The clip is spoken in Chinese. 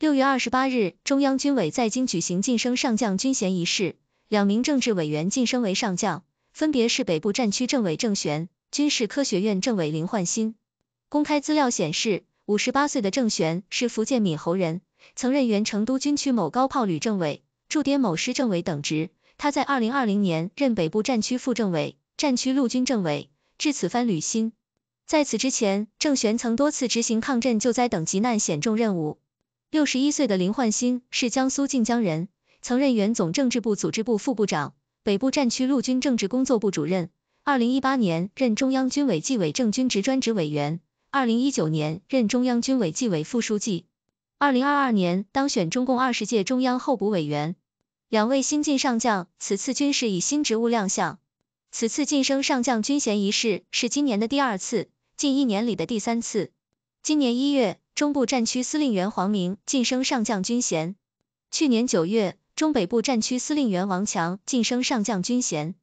六月二十八日，中央军委在京举行晋升上将军衔仪式，两名政治委员晋升为上将，分别是北部战区政委郑玄、军事科学院政委林焕新。公开资料显示，五十八岁的郑玄是福建闽侯人，曾任原成都军区某高炮旅政委、驻滇某师政委等职。他在二零二零年任北部战区副政委、战区陆军政委，至此番履新。在此之前，郑玄曾多次执行抗震救灾等急难险重任务。六十一岁的林焕新是江苏靖江人，曾任原总政治部组织部副部长、北部战区陆军政治工作部主任。二零一八年任中央军委纪委正军职专职委员，二零一九年任中央军委纪委副书记，二零二二年当选中共二十届中央候补委员。两位新晋上将此次均是以新职务亮相。此次晋升上将军衔仪式是今年的第二次，近一年里的第三次。今年一月。中部战区司令员黄明晋升上将军衔。去年九月，中北部战区司令员王强晋升上将军衔。